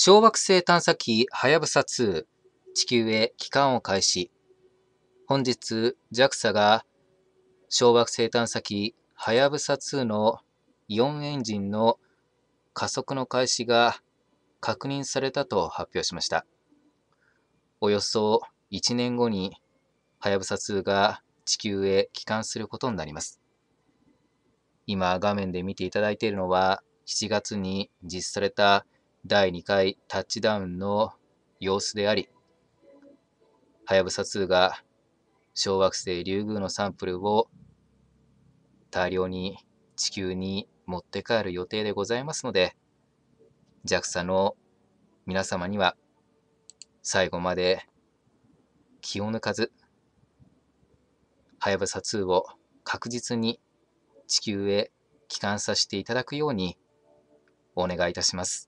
小惑星探査機はやぶさ2地球へ帰還を開始。本日 JAXA が小惑星探査機はやぶさ2の4エンジンの加速の開始が確認されたと発表しました。およそ1年後にはやぶさ2が地球へ帰還することになります。今画面で見ていただいているのは7月に実施された第2回タッチダウンの様子であり、はやぶさ2が小惑星リュウグウのサンプルを大量に地球に持って帰る予定でございますので、JAXA の皆様には最後まで気を抜かず、はやぶさ2を確実に地球へ帰還させていただくようにお願いいたします。